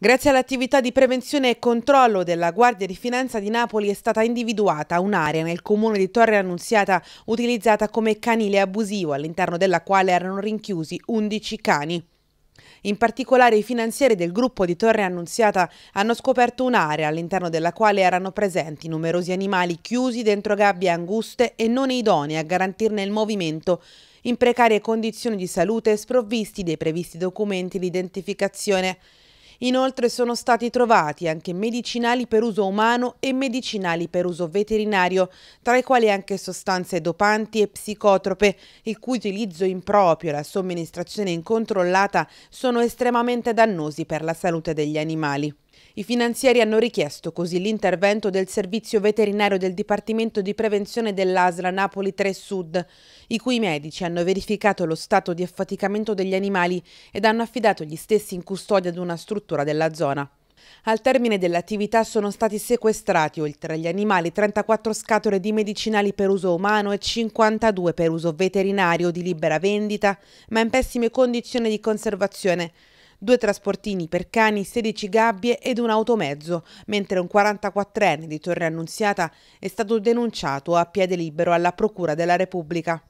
Grazie all'attività di prevenzione e controllo della Guardia di Finanza di Napoli è stata individuata un'area nel comune di Torre Annunziata utilizzata come canile abusivo, all'interno della quale erano rinchiusi 11 cani. In particolare i finanzieri del gruppo di Torre Annunziata hanno scoperto un'area all'interno della quale erano presenti numerosi animali chiusi dentro gabbie anguste e non idonee a garantirne il movimento, in precarie condizioni di salute e sprovvisti dei previsti documenti di identificazione. Inoltre sono stati trovati anche medicinali per uso umano e medicinali per uso veterinario, tra i quali anche sostanze dopanti e psicotrope, il cui utilizzo improprio e la somministrazione incontrollata sono estremamente dannosi per la salute degli animali. I finanzieri hanno richiesto così l'intervento del servizio veterinario del Dipartimento di Prevenzione dell'ASLA Napoli 3 Sud, i cui medici hanno verificato lo stato di affaticamento degli animali ed hanno affidato gli stessi in custodia ad una struttura della zona. Al termine dell'attività sono stati sequestrati, oltre agli animali, 34 scatole di medicinali per uso umano e 52 per uso veterinario di libera vendita, ma in pessime condizioni di conservazione due trasportini per cani, 16 gabbie ed un automezzo, mentre un 44enne di Torre Annunziata è stato denunciato a piede libero alla Procura della Repubblica.